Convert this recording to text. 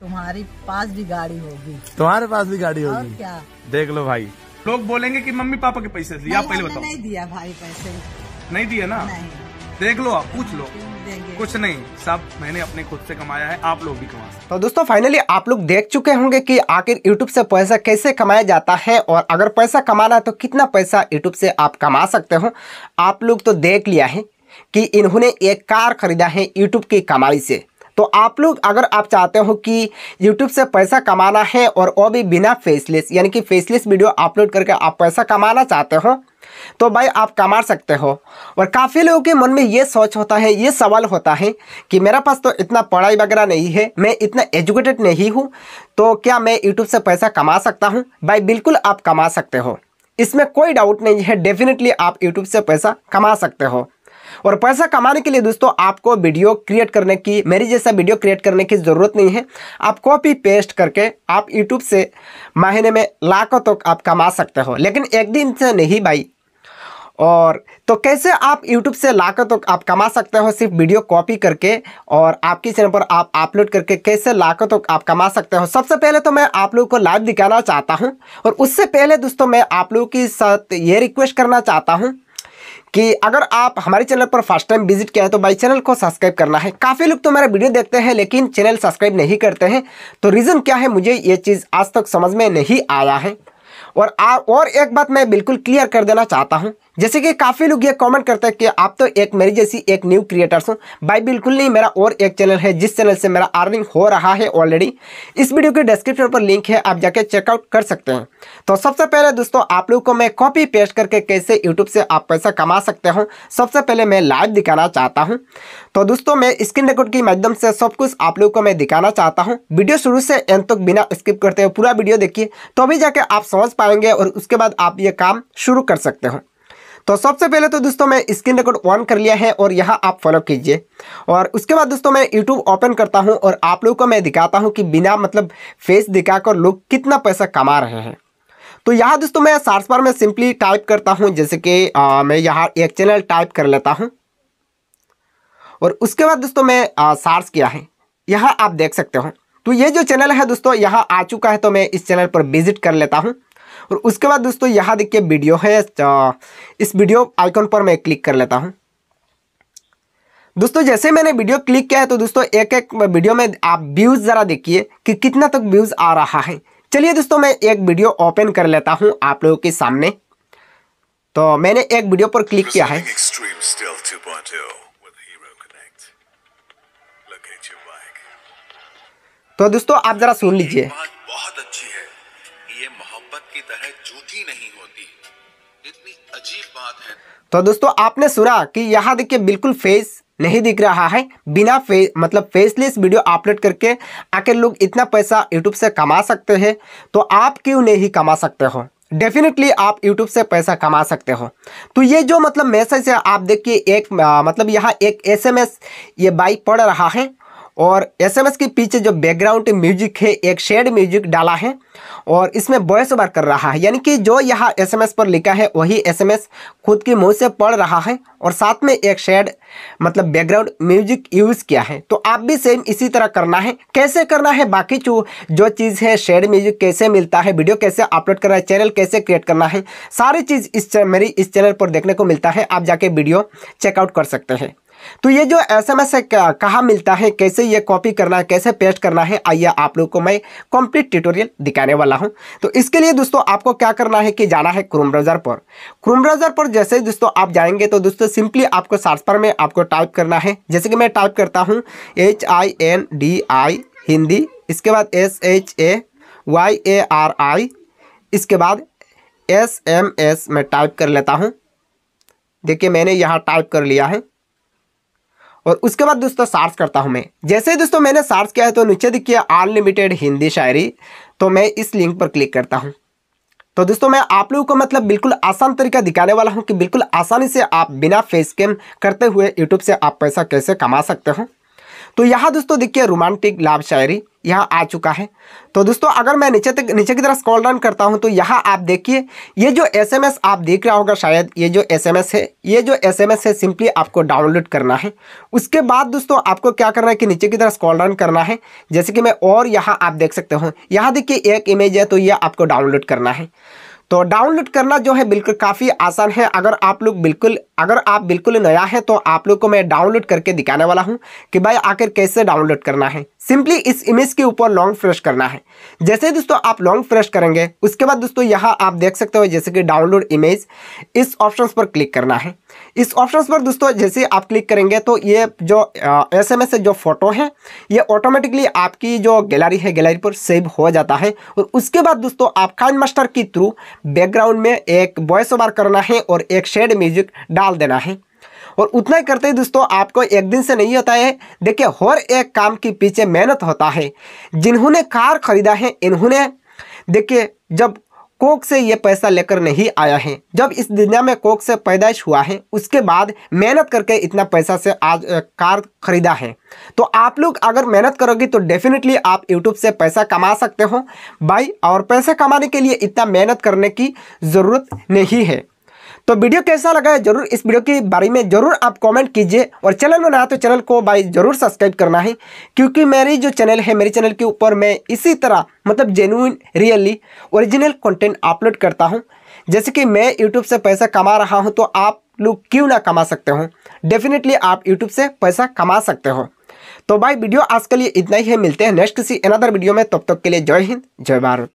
तुम्हारी पास भी गाड़ी होगी तुम्हारे पास भी गाड़ी होगी क्या देख लो भाई लोग बोलेंगे कि मम्मी पापा के पैसे लिया पहले बताओ नहीं दिया भाई पैसे नहीं दिया ना नहीं। देख लो आप पूछ लो कुछ नहीं सब मैंने अपने खुद से कमाया है आप लोग भी कमा तो दोस्तों फाइनली आप लोग देख चुके होंगे कि आखिर YouTube से पैसा कैसे कमाया जाता है और अगर पैसा कमाना है तो कितना पैसा YouTube से आप कमा सकते हो आप लोग तो देख लिया है कि इन्होंने एक कार खरीदा है YouTube की कमाई से तो आप लोग अगर आप चाहते हो कि यूट्यूब से पैसा कमाना है और वो भी बिना फेसलेस यानी कि फेसलेस वीडियो अपलोड करके आप पैसा कमाना चाहते हो तो भाई आप कमा सकते हो और काफ़ी लोगों के मन में ये सोच होता है ये सवाल होता है कि मेरा पास तो इतना पढ़ाई वगैरह नहीं है मैं इतना एजुकेटेड नहीं हूँ तो क्या मैं यूट्यूब से पैसा कमा सकता हूँ भाई बिल्कुल आप कमा सकते हो इसमें कोई डाउट नहीं है डेफिनेटली आप यूट्यूब से पैसा कमा सकते हो और पैसा कमाने के लिए दोस्तों आपको वीडियो क्रिएट करने की मेरी जैसा वीडियो क्रिएट करने की ज़रूरत नहीं है आप कॉपी पेस्ट करके आप यूट्यूब से महीने में लाखों तक तो आप कमा सकते हो लेकिन एक दिन से नहीं भाई और तो कैसे आप YouTube से लाखों तक आप कमा सकते हो सिर्फ वीडियो कॉपी करके और आपकी चैनल पर आप अपलोड करके कैसे लाखों तक आप कमा सकते हो सबसे पहले तो मैं आप लोगों को लाइव दिखाना चाहता हूँ और उससे पहले दोस्तों मैं आप लोगों के साथ ये रिक्वेस्ट करना चाहता हूँ कि अगर आप हमारे चैनल पर फर्स्ट टाइम विजिट किया है तो भाई चैनल को सब्सक्राइब करना है काफ़ी लोग तो मेरा वीडियो देखते हैं लेकिन चैनल सब्सक्राइब नहीं करते हैं तो रीज़न क्या है मुझे ये चीज़ आज तक समझ में नहीं आया है और आ, और एक बात मैं बिल्कुल क्लियर कर देना चाहता हूँ जैसे कि काफ़ी लोग ये कमेंट करते हैं कि आप तो एक मेरी जैसी एक न्यू क्रिएटर्स हूँ भाई बिल्कुल नहीं मेरा और एक चैनल है जिस चैनल से मेरा अर्निंग हो रहा है ऑलरेडी इस वीडियो के डिस्क्रिप्शन पर लिंक है आप जाके चेकआउट कर सकते हैं तो सबसे पहले दोस्तों आप लोग को मैं कॉपी पेस्ट करके कैसे यूट्यूब से आप पैसा कमा सकते हो सबसे पहले मैं लाइव दिखाना चाहता हूँ तो दोस्तों मैं स्क्रीन रिकॉर्ड के माध्यम से सब कुछ आप लोग को मैं दिखाना चाहता हूँ वीडियो शुरू से एंड तक बिना स्किप करते हुए पूरा वीडियो देखिए तो अभी जाके आप समझ पाएंगे और उसके बाद आप ये काम शुरू कर सकते हो तो सबसे पहले तो दोस्तों मैं स्क्रीन रिकॉर्ड ऑन कर लिया है और यहाँ आप फॉलो कीजिए और उसके बाद दोस्तों मैं यूट्यूब ओपन करता हूँ और आप लोगों को मैं दिखाता हूँ कि बिना मतलब फेस दिखाकर लोग कितना पैसा कमा रहे हैं तो यहाँ दोस्तों मैं सार्स पर मैं सिंपली टाइप करता हूँ जैसे कि मैं यहाँ एक चैनल टाइप कर लेता हूँ और उसके बाद दोस्तों मैं सार्स किया है यहाँ आप देख सकते हो तो ये जो चैनल है दोस्तों यहाँ आ चुका है तो मैं इस चैनल पर विजिट कर लेता हूँ और उसके बाद दोस्तों यहाँ देखिए वीडियो है अच्छा, इस वीडियो आइकॉन पर मैं क्लिक कर लेता हूँ दोस्तों जैसे मैंने वीडियो क्लिक किया है तो दोस्तों एक एक वीडियो में आप व्यूज़ ज़रा देखिए कि कितना तक व्यूज़ आ रहा है चलिए दोस्तों मैं एक वीडियो ओपन कर लेता हूँ आप लोगों के सामने तो मैंने एक वीडियो पर क्लिक किया है तो दोस्तों आप ज़रा सुन लीजिए की तरह झूठी नहीं होती इतनी अजीब बात है तो दोस्तों आपने सुना कि यहाँ देखिए बिल्कुल फेस नहीं दिख रहा है बिना फे मतलब फेसलेस वीडियो अपलोड करके आखिर लोग इतना पैसा यूट्यूब से कमा सकते हैं तो आप क्यों नहीं कमा सकते हो डेफिनेटली आप यूट्यूब से पैसा कमा सकते हो तो ये जो मतलब मैसेज है आप देखिए एक आ, मतलब यहाँ एक एसएमएस ये बाइक पड़ रहा है और एसएमएस के पीछे जो बैकग्राउंड म्यूजिक है एक शेड म्यूजिक डाला है और इसमें वॉइस ओवर कर रहा है यानी कि जो यहाँ एसएमएस पर लिखा है वही एसएमएस खुद के मुंह से पढ़ रहा है और साथ में एक शेड मतलब बैकग्राउंड म्यूजिक यूज़ किया है तो आप भी सेम इसी तरह करना है कैसे करना है बाकी जो जो चीज़ है शेड म्यूजिक कैसे मिलता है वीडियो कैसे अपलोड करना है चैनल कैसे क्रिएट करना है सारी चीज़ इस मेरी इस चैनल पर देखने को मिलता है आप जाके वीडियो चेकआउट कर सकते हैं तो ये जो एस एम एस कहाँ मिलता है कैसे ये कॉपी करना है कैसे पेस्ट करना है आइए आप लोग को मैं कंप्लीट ट्यूटोरियल दिखाने वाला हूँ तो इसके लिए दोस्तों आपको क्या करना है कि जाना है क्रोम ब्राउज़र पर क्रोम ब्राउज़र पर जैसे दोस्तों आप जाएंगे तो दोस्तों सिंपली आपको सर्च में आपको टाइप करना है जैसे कि मैं टाइप करता हूँ H I N D I Hindi इसके बाद S H A Y A R I इसके बाद एस एम एस मैं टाइप कर लेता हूँ देखिए मैंने यहाँ टाइप कर लिया है और उसके बाद दोस्तों सार्च करता हूँ मैं जैसे ही दोस्तों मैंने सार्च किया है तो नीचे दिखिए अनलिमिटेड हिंदी शायरी तो मैं इस लिंक पर क्लिक करता हूँ तो दोस्तों मैं आप लोगों को मतलब बिल्कुल आसान तरीका दिखाने वाला हूँ कि बिल्कुल आसानी से आप बिना फेस स्कैम करते हुए यूट्यूब से आप पैसा कैसे कमा सकते हो तो यहाँ दोस्तों देखिए रोमांटिक लाभ शायरी यहाँ आ चुका है तो दोस्तों अगर मैं नीचे तक नीचे की तरफ स्क्रॉल डाउन करता हूँ तो यहाँ आप देखिए ये जो एसएमएस आप देख रहा होगा शायद ये जो एसएमएस है ये जो एसएमएस है सिंपली आपको डाउनलोड करना है उसके बाद दोस्तों आपको क्या करना है कि नीचे की तरफ स्क्रॉल डाउन करना है जैसे कि मैं और यहाँ आप देख सकते हो यहाँ देखिए एक इमेज है तो यह आपको डाउनलोड करना है तो डाउनलोड करना जो है बिल्कुल काफ़ी आसान है अगर आप लोग बिल्कुल अगर आप बिल्कुल नया है तो आप लोग को मैं डाउनलोड करके दिखाने वाला हूँ कि भाई आखिर कैसे डाउनलोड करना है सिंपली इस इमेज के ऊपर लॉन्ग फ्रेश करना है जैसे दोस्तों आप लॉन्ग फ्रेश करेंगे उसके बाद दोस्तों यहाँ आप देख सकते हो जैसे कि डाउनलोड इमेज इस ऑप्शन पर क्लिक करना है इस ऑप्शन पर दोस्तों जैसे आप क्लिक करेंगे तो ये जो एस एम जो फोटो है ये ऑटोमेटिकली आपकी जो गैलरी है गैलरी पर सेव हो जाता है और उसके बाद दोस्तों आप काइन मास्टर के थ्रू बैकग्राउंड में एक वॉइस ओवर करना है और एक शेड म्यूजिक डाल देना है और उतना ही करते ही दोस्तों आपको एक दिन से नहीं होता है देखिए हर एक काम के पीछे मेहनत होता है जिन्होंने कार खरीदा है इन्होंने देखिए जब कोक से ये पैसा लेकर नहीं आया है जब इस दुनिया में कोक से पैदाइश हुआ है उसके बाद मेहनत करके इतना पैसा से आज कार खरीदा है तो आप लोग अगर मेहनत करोगे तो डेफिनेटली आप यूट्यूब से पैसा कमा सकते हो भाई और पैसा कमाने के लिए इतना मेहनत करने की ज़रूरत नहीं है तो वीडियो कैसा लगा है जरूर इस वीडियो के बारे में जरूर आप कमेंट कीजिए और चैनल में ना तो चैनल को भाई जरूर सब्सक्राइब करना है क्योंकि मेरी जो चैनल है मेरे चैनल के ऊपर मैं इसी तरह मतलब genuine really original content upload करता हूँ जैसे कि मैं यूट्यूब से पैसा कमा रहा हूँ तो आप लोग क्यों ना कमा सकते हो डेफिनेटली आप यूट्यूब से पैसा कमा सकते हो तो भाई वीडियो आज के लिए इतना ही है मिलते हैं नेक्स्ट किसी अनदर वीडियो में तब तक के लिए जय हिंद जय भारत